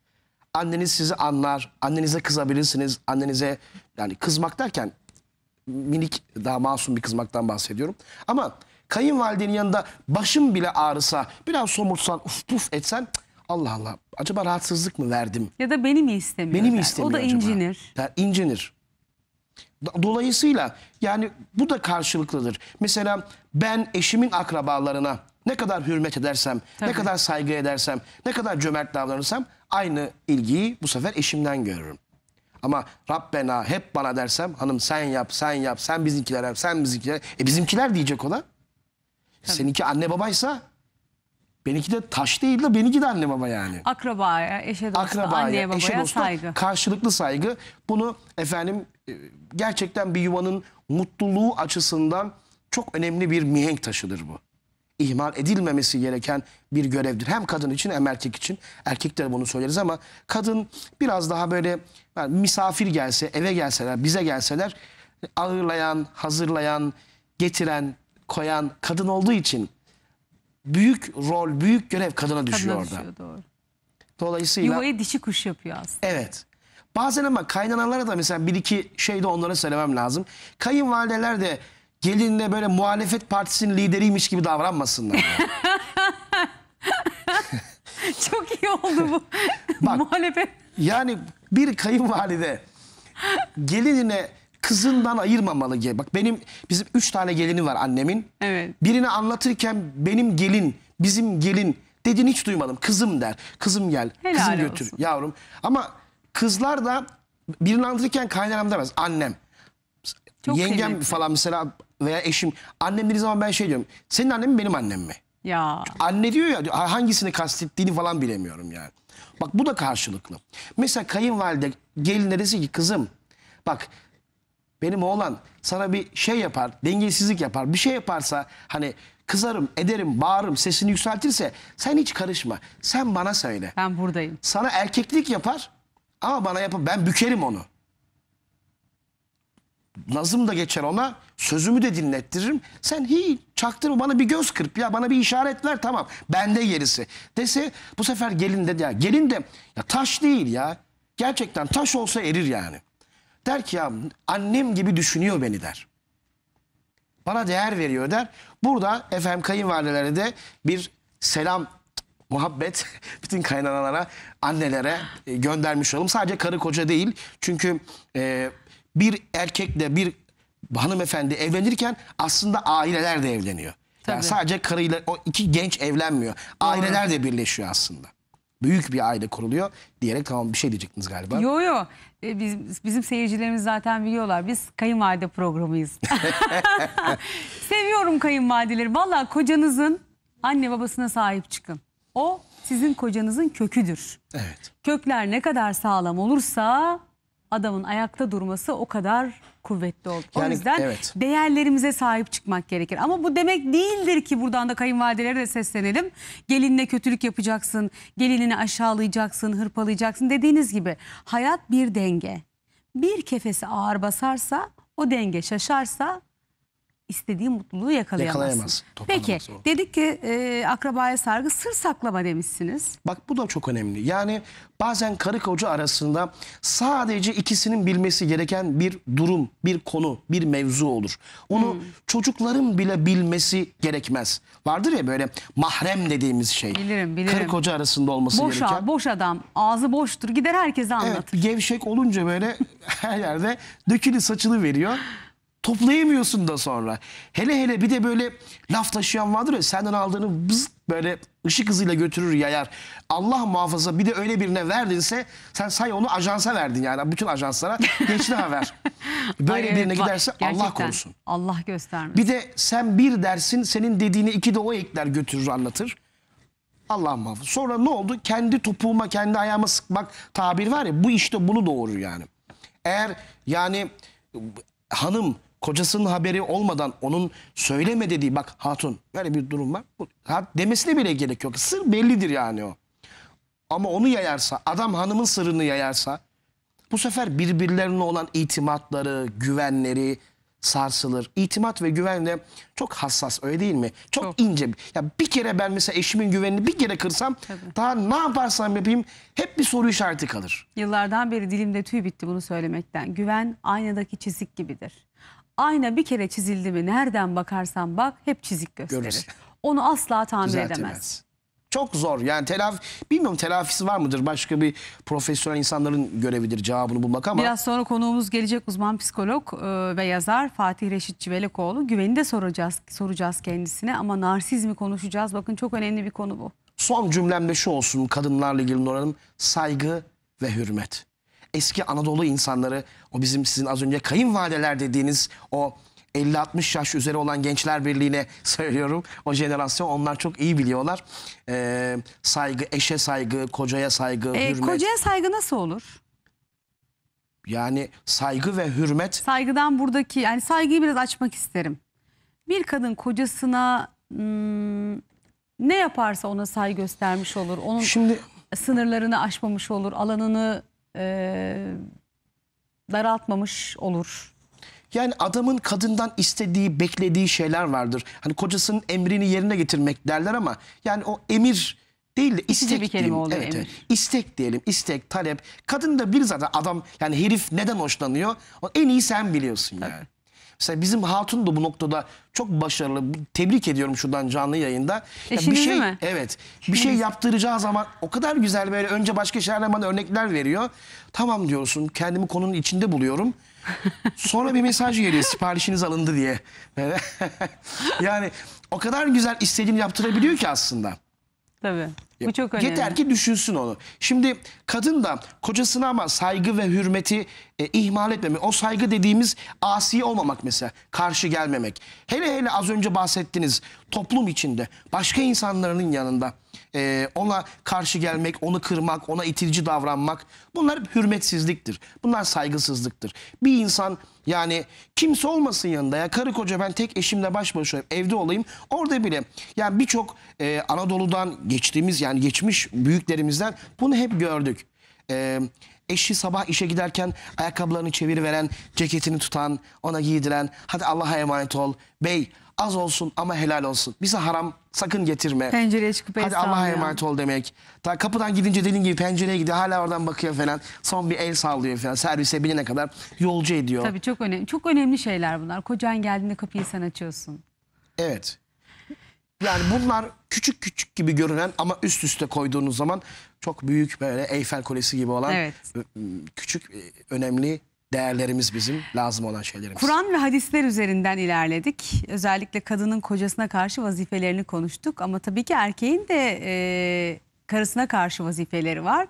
Anneniz sizi anlar. Annenize kızabilirsiniz. Annenize yani kızmak derken minik daha masum bir kızmaktan bahsediyorum. Ama kayınvalidenin yanında başım bile ağrısa biraz somursan uf puf etsen Allah Allah acaba rahatsızlık mı verdim? Ya da beni mi istemiyor? Beni mi istemiyor O da acaba? incinir. Ya, incinir. Dolayısıyla yani bu da karşılıklıdır. Mesela ben eşimin akrabalarına ne kadar hürmet edersem, Tabii. ne kadar saygı edersem, ne kadar cömert davranırsam aynı ilgiyi bu sefer eşimden görürüm. Ama Rabbena hep bana dersem hanım sen yap, sen yap, sen bizimkiler yap, sen bizimkiler. E bizimkiler diyecek ona. Tabii. Seninki anne babaysa benimki de taş değil de benimki de anne baba yani. Akrabaya, eşe dostu, Akrabaya, anneye babaya eşe dostu, saygı. Karşılıklı saygı. Bunu efendim e, gerçekten bir yuvanın mutluluğu açısından çok önemli bir mihenk taşıdır bu ihmal edilmemesi gereken bir görevdir. Hem kadın için hem erkek için. Erkekler bunu söyleriz ama kadın biraz daha böyle yani misafir gelse, eve gelseler, bize gelseler ağırlayan, hazırlayan, getiren, koyan kadın olduğu için büyük rol, büyük görev kadına düşüyor kadına düşüyor, orada. doğru. Dolayısıyla Yuvayı dişi kuş yapıyor aslında. evet. Bazen ama kaynanalara da mesela bir iki şey de onlara söylemem lazım. Kayınvalideler de gelinle böyle muhalefet partisinin lideriymiş gibi davranmasınlar. Çok iyi oldu bu. Bak, muhalefet. Yani bir kayınvalide gelinine kızından ayırmamalı ki. Bak benim bizim üç tane gelini var annemin. Evet. Birini anlatırken benim gelin, bizim gelin dediğini hiç duymadım. Kızım der. Kızım gel. Helal kızım olsun. götür yavrum. Ama kızlar da birini anlatırken kaynanam demez. Annem. Çok Yengem kıymetli. falan mesela veya eşim annem dediği zaman ben şey diyorum. Senin annem mi benim annem mi? Ya. Anne diyor ya hangisini kastettiğini falan bilemiyorum yani. Bak bu da karşılıklı. Mesela kayınvalide geline dese ki kızım bak benim oğlan sana bir şey yapar, dengesizlik yapar, bir şey yaparsa hani kızarım, ederim, bağırırım, sesini yükseltirse sen hiç karışma. Sen bana söyle. Ben buradayım. Sana erkeklik yapar ama bana yapar. Ben bükerim onu. Nazım da geçer ona. Sözümü de dinlettiririm. Sen hiç çaktırma bana bir göz kırp ya bana bir işaret ver tamam. Bende gerisi. Dese bu sefer gelin de ya gelin de ya taş değil ya. Gerçekten taş olsa erir yani. Der ki ya annem gibi düşünüyor beni der. Bana değer veriyor der. Burada efendim kayınvalidelere de bir selam muhabbet bütün kaynanalara, annelere e, göndermiş olalım. Sadece karı koca değil. Çünkü e, bir erkekle bir hanımefendi evlenirken aslında aileler de evleniyor. Yani sadece karıyla o iki genç evlenmiyor. Aileler de birleşiyor aslında. Büyük bir aile kuruluyor diyerek tamam bir şey diyecektiniz galiba. Yo yo E, bizim seyircilerimiz zaten biliyorlar biz kayınvalide programıyız. Seviyorum kayınvalideleri. Valla kocanızın anne babasına sahip çıkın. O sizin kocanızın köküdür. Evet. Kökler ne kadar sağlam olursa adamın ayakta durması o kadar kuvvetli oldu. Yani, o yüzden evet. değerlerimize sahip çıkmak gerekir. Ama bu demek değildir ki buradan da kayınvalidelere de seslenelim. Gelinle kötülük yapacaksın, gelinini aşağılayacaksın, hırpalayacaksın dediğiniz gibi. Hayat bir denge. Bir kefesi ağır basarsa, o denge şaşarsa istediğin mutluluğu yakalayamazsın. Yakalayamaz. Peki o. dedik ki e, akrabaya sargı sır saklama demişsiniz. Bak bu da çok önemli. Yani bazen karı koca arasında sadece ikisinin bilmesi gereken bir durum, bir konu, bir mevzu olur. Onu hmm. çocukların bile bilmesi gerekmez. Vardır ya böyle mahrem dediğimiz şey. Bilirim, bilirim. Karı koca arasında olması Boşa, gereken. boş adam ağzı boştur gider herkese anlatır. Evet, gevşek olunca böyle her yerde dökülü saçılı veriyor toplayamıyorsun da sonra. Hele hele bir de böyle laf taşıyan vardır ya senden aldığını bız böyle ışık hızıyla götürür yayar. Allah muhafaza bir de öyle birine verdinse sen say onu ajansa verdin yani bütün ajanslara geçti haber. Böyle Ay, birine giderse bak, Allah korusun. Allah göstermesin. Bir de sen bir dersin senin dediğini iki de o ekler götürür anlatır. Allah muhafaza. Sonra ne oldu? Kendi topuğuma kendi ayağıma sıkmak tabir var ya bu işte bunu doğurur yani. Eğer yani ıı, hanım kocasının haberi olmadan onun söyleme dediği bak hatun böyle bir durum var. Demesine bile gerek yok. Sır bellidir yani o. Ama onu yayarsa adam hanımın sırrını yayarsa bu sefer birbirlerine olan itimatları, güvenleri sarsılır. İtimat ve güven de çok hassas öyle değil mi? Çok, çok. ince. Ya bir kere ben mesela eşimin güvenini bir kere kırsam Tabii. daha ne yaparsam yapayım hep bir soru işareti kalır. Yıllardan beri dilimde tüy bitti bunu söylemekten. Güven aynadaki çizik gibidir. Ayna bir kere çizildi mi nereden bakarsan bak hep çizik gösterir. Görürsün. Onu asla tamir edemez. Çok zor yani telafi bilmiyorum telafisi var mıdır başka bir profesyonel insanların görevidir cevabını bulmak ama. Biraz sonra konuğumuz gelecek uzman psikolog e, ve yazar Fatih Reşit Civelekoğlu Güveni de soracağız, soracağız kendisine ama narsizmi konuşacağız. Bakın çok önemli bir konu bu. Son cümlemde şu olsun kadınlarla ilgili Nur Hanım saygı ve hürmet eski Anadolu insanları o bizim sizin az önce kayınvalideler dediğiniz o 50-60 yaş üzeri olan gençler birliğine söylüyorum. O jenerasyon onlar çok iyi biliyorlar. Ee, saygı, eşe saygı, kocaya saygı, e, hürmet. Kocaya saygı nasıl olur? Yani saygı ve hürmet. Saygıdan buradaki yani saygıyı biraz açmak isterim. Bir kadın kocasına hmm, ne yaparsa ona saygı göstermiş olur. Onun Şimdi sınırlarını aşmamış olur, alanını e, daraltmamış olur. Yani adamın kadından istediği, beklediği şeyler vardır. Hani kocasının emrini yerine getirmek derler ama yani o emir değil de istek bir kelime oluyor evet, emir. Evet. İstek diyelim, istek, talep. Kadın da bir zaten adam yani herif neden hoşlanıyor? en iyi sen biliyorsun yani. Tabii. Mesela bizim Hatun da bu noktada çok başarılı. Tebrik ediyorum şuradan canlı yayında. Ya bir şey mi? evet. Bir şey yaptıracağı zaman o kadar güzel böyle önce başka şeylerle bana örnekler veriyor. Tamam diyorsun. Kendimi konunun içinde buluyorum. Sonra bir mesaj geliyor siparişiniz alındı diye. yani o kadar güzel istediğini yaptırabiliyor ki aslında. Tabii. Bu çok önemli. Yeter ki düşünsün onu. Şimdi kadın da kocasına ama saygı ve hürmeti e, ihmal etmemek. O saygı dediğimiz asi olmamak mesela. Karşı gelmemek. Hele hele az önce bahsettiniz toplum içinde başka insanların yanında e, ona karşı gelmek, onu kırmak, ona itici davranmak bunlar hürmetsizliktir. Bunlar saygısızlıktır. Bir insan yani kimse olmasın yanında ya karı koca ben tek eşimle baş başa evde olayım. Orada bile yani birçok e, Anadolu'dan geçtiğimiz yani yani geçmiş büyüklerimizden bunu hep gördük. Ee, eşi sabah işe giderken ayakkabılarını çeviriveren, ceketini tutan, ona giydiren, hadi Allah'a emanet ol, bey az olsun ama helal olsun. Bize haram sakın getirme. Pencereye çıkıp Hadi Allah'a emanet ol demek. Ta kapıdan gidince dediğin gibi pencereye gidiyor. Hala oradan bakıyor falan. Son bir el sallıyor falan. Servise binene kadar yolcu ediyor. Tabii çok önemli. Çok önemli şeyler bunlar. Kocan geldiğinde kapıyı sen açıyorsun. Evet. Yani bunlar küçük küçük gibi görünen ama üst üste koyduğunuz zaman çok büyük böyle Eyfel Kulesi gibi olan Evet. küçük önemli değerlerimiz bizim lazım olan şeylerimiz. Kur'an ve hadisler üzerinden ilerledik. Özellikle kadının kocasına karşı vazifelerini konuştuk ama tabii ki erkeğin de e, karısına karşı vazifeleri var.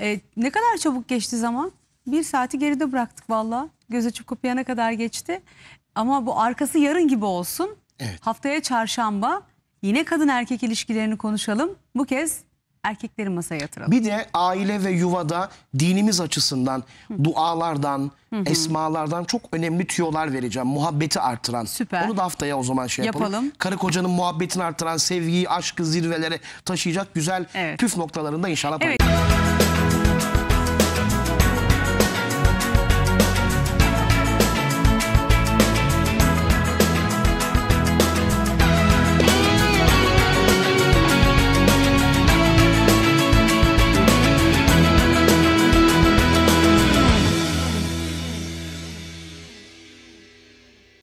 E, ne kadar çabuk geçti zaman? Bir saati geride bıraktık valla. Göz açıp kopyana kadar geçti. Ama bu arkası yarın gibi olsun. Evet. Haftaya çarşamba Yine kadın erkek ilişkilerini konuşalım. Bu kez erkeklerin masaya yatıralım. Bir de aile ve yuvada dinimiz açısından dualardan, esmalardan çok önemli tüyolar vereceğim. Muhabbeti artıran. Süper. Onu da haftaya o zaman şey yapalım. Yapalım. Karı kocanın muhabbetini artıran, sevgiyi, aşkı zirvelere taşıyacak güzel Evet. püf noktalarında inşallah Evet. paylaşacağız.